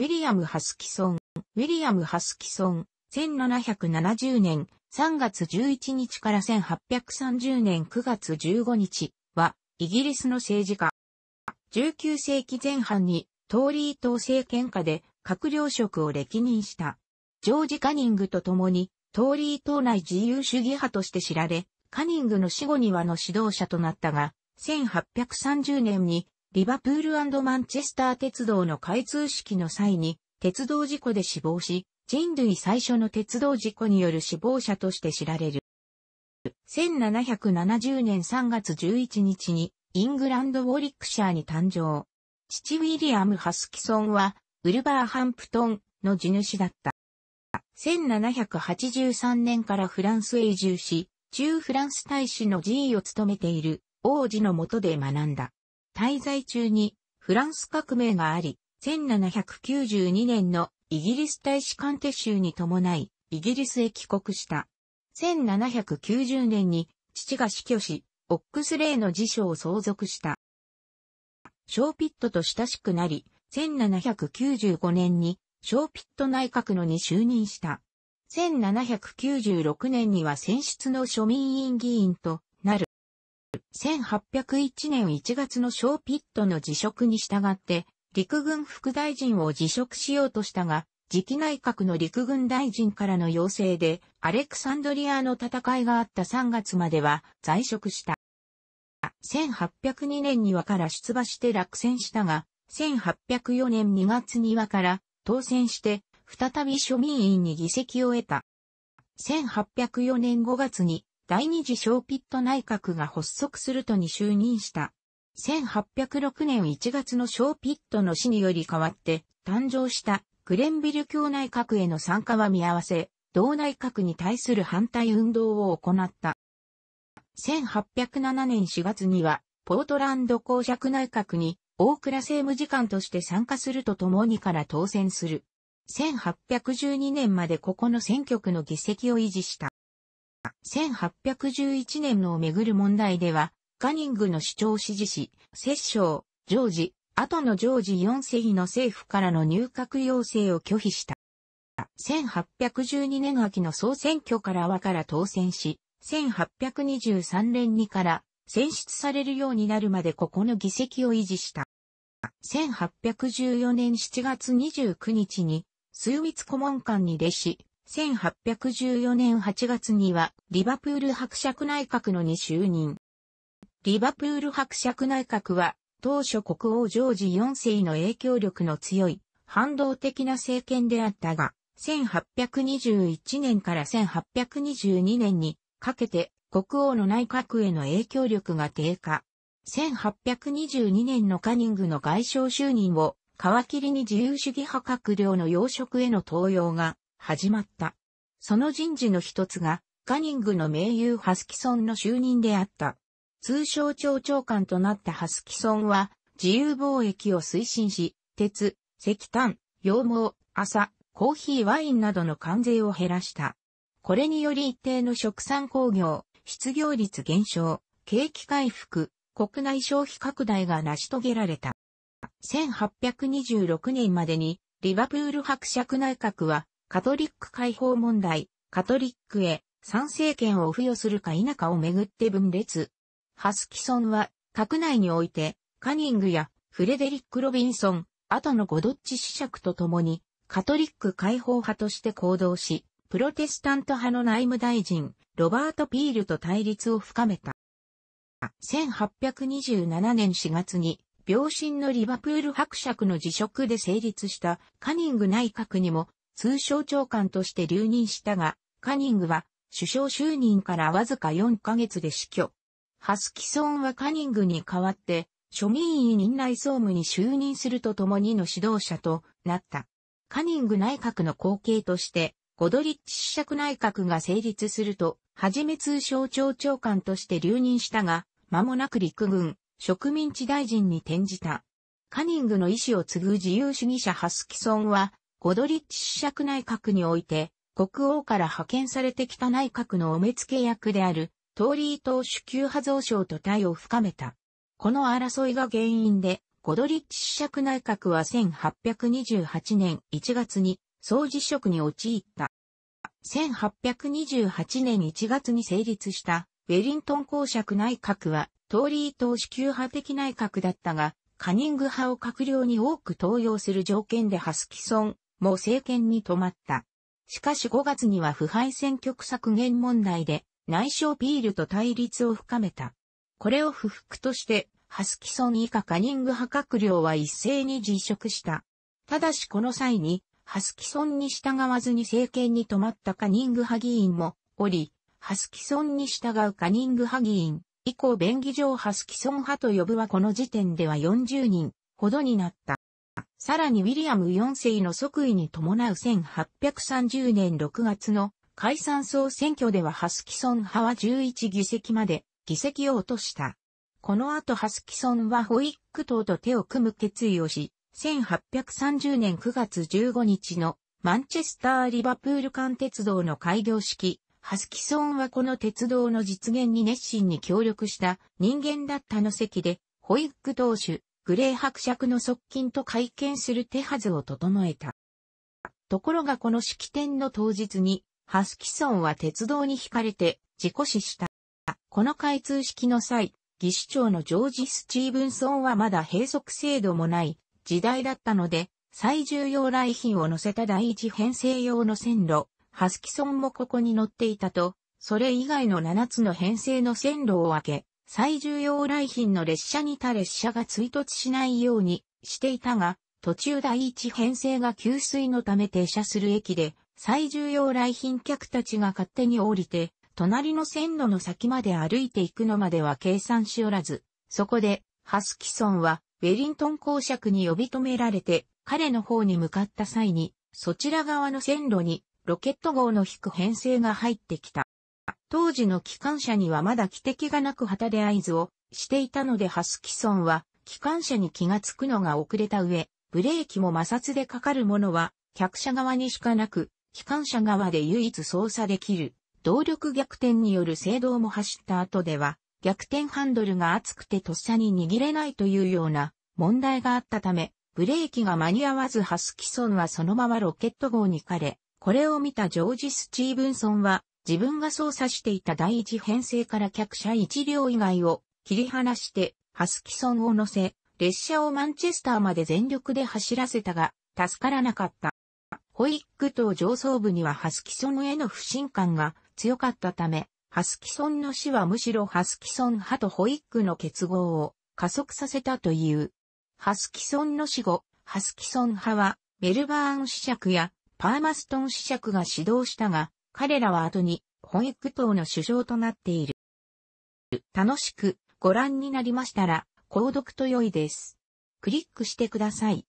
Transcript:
ウィリアム・ハスキソン。ウィリアム・ハスキソン、1770年3月11日から1830年9月15日は、イギリスの政治家。19世紀前半に、トーリー党政権下で閣僚職を歴任した。ジョージ・カニングと共に、トーリー党内自由主義派として知られ、カニングの死後にはの指導者となったが、1830年にリバプールマンチェスター鉄道の開通式の際に、鉄道事故で死亡し、人類最初の鉄道事故による死亡者として知られる。1770年3月11日に、イングランド・ウォリックシャーに誕生。父ウィリアム・ハスキソンは、ウルバーハンプトンの地主だった。1783年からフランスへ移住し、中フランス大使の意を務めている王子のもとで学んだ。滞在中にフランス革命があり、1792年のイギリス大使館撤収に伴い、イギリスへ帰国した。1790年に父が死去し、オックスレイの辞書を相続した。ショーピットと親しくなり、1795年にショーピット内閣のに就任した。1796年には選出の庶民委員議員と1801年1月のショーピットの辞職に従って、陸軍副大臣を辞職しようとしたが、次期内閣の陸軍大臣からの要請で、アレクサンドリアの戦いがあった3月までは在職した。1802年にはから出馬して落選したが、1804年2月にはから当選して、再び庶民院に議席を得た。1804年5月に第二次小ピット内閣が発足するとに就任した。1806年1月の小ピットの死により変わって誕生したグレンビル教内閣への参加は見合わせ、同内閣に対する反対運動を行った。1807年4月には、ポートランド公爵内閣に大倉政務次官として参加するとともにから当選する。1812年までここの選挙区の議席を維持した。1811年のをめぐる問題では、ガニングの主張を支持し、摂政、ジョージ、後のジョージ4世紀の政府からの入閣要請を拒否した。1812年秋の総選挙から和から当選し、1823年にから選出されるようになるまでここの議席を維持した。1814年7月29日に、枢密顧問官に弟子、1814年8月にはリバプール伯爵内閣のに就任。リバプール伯爵内閣は当初国王ジョージ4世の影響力の強い反動的な政権であったが、1821年から1822年にかけて国王の内閣への影響力が低下。1822年のカニングの外相就任を皮切りに自由主義派閣僚の要職への登用が始まった。その人事の一つが、カニングの盟友ハスキソンの就任であった。通商庁長官となったハスキソンは、自由貿易を推進し、鉄、石炭、羊毛、麻、コーヒーワインなどの関税を減らした。これにより一定の食産工業、失業率減少、景気回復、国内消費拡大が成し遂げられた。1826年までにリバプール伯爵内閣はカトリック解放問題、カトリックへ参政権を付与するか否かをめぐって分裂。ハスキソンは、閣内において、カニングやフレデリック・ロビンソン、後のゴドッチ子爵と共に、カトリック解放派として行動し、プロテスタント派の内務大臣、ロバート・ピールと対立を深めた。1827年4月に、病身のリバプール伯爵の辞職で成立したカニング内閣にも通商長官として留任したが、カニングは首相就任からわずか4ヶ月で死去。ハスキソンはカニングに代わって、庶民委任内総務に就任するとともにの指導者となった。カニング内閣の後継として、ゴドリッチ社。区内閣が成立すると、はじめ通商庁長官として留任したが、間もなく陸軍、植民地大臣に転じた。カニングの意思を継ぐ自由主義者ハスキソンは、ゴドリッチ主爵内閣において、国王から派遣されてきた内閣のお目付け役である、トーリー党主級派増将と対を深めた。この争いが原因で、ゴドリッチ主爵内閣は1828年1月に総辞職に陥った。1828年1月に成立したウェリントン公爵内閣はトーリー党主級派的内閣だったが、カニング派を閣僚に多く登用する条件でハスキソンも政権に止まった。しかし5月には腐敗選挙区削減問題で内相ピールと対立を深めた。これを不服として、ハスキソン以下カニング派閣僚は一斉に辞職した。ただしこの際に、ハスキソンに従わずに政権に止まったカニング派議員もおり、ハスキソンに従うカニング派議員、以降便宜上ハスキソン派と呼ぶはこの時点では40人ほどになった。さらにウィリアム4世の即位に伴う1830年6月の解散総選挙ではハスキソン派は11議席まで議席を落とした。この後ハスキソンはホイック党と手を組む決意をし、1830年9月15日のマンチェスター・リバプール間鉄道の開業式、ハスキソンはこの鉄道の実現に熱心に協力した人間だったの席で、ホイック党首、グレー伯爵の側近と会見する手はずを整えた。ところがこの式典の当日に、ハスキソンは鉄道に惹かれて事故死した。この開通式の際、技士長のジョージ・スチーブンソンはまだ閉塞制度もない時代だったので、最重要来賓を乗せた第一編成用の線路、ハスキソンもここに乗っていたと、それ以外の7つの編成の線路を開け、最重要来賓の列車にた列車が追突しないようにしていたが、途中第一編成が給水のため停車する駅で、最重要来賓客たちが勝手に降りて、隣の線路の先まで歩いていくのまでは計算しおらず、そこで、ハスキソンは、ウェリントン公爵に呼び止められて、彼の方に向かった際に、そちら側の線路に、ロケット号の引く編成が入ってきた。当時の機関車にはまだ汽笛がなく旗で合図をしていたのでハスキソンは機関車に気がつくのが遅れた上、ブレーキも摩擦でかかるものは客車側にしかなく、機関車側で唯一操作できる動力逆転による制動も走った後では逆転ハンドルが熱くてとっさに握れないというような問題があったため、ブレーキが間に合わずハスキソンはそのままロケット号に枯れ、これを見たジョージ・スチーブンソンは自分が操作していた第一編成から客車一両以外を切り離して、ハスキソンを乗せ、列車をマンチェスターまで全力で走らせたが、助からなかった。ホイック島上層部にはハスキソンへの不信感が強かったため、ハスキソンの死はむしろハスキソン派とホイックの結合を加速させたという。ハスキソンの死後、ハスキソン派はメルバーン子爵やパーマストン子爵が指導したが、彼らは後に、本育党の首相となっている。楽しくご覧になりましたら、購読と良いです。クリックしてください。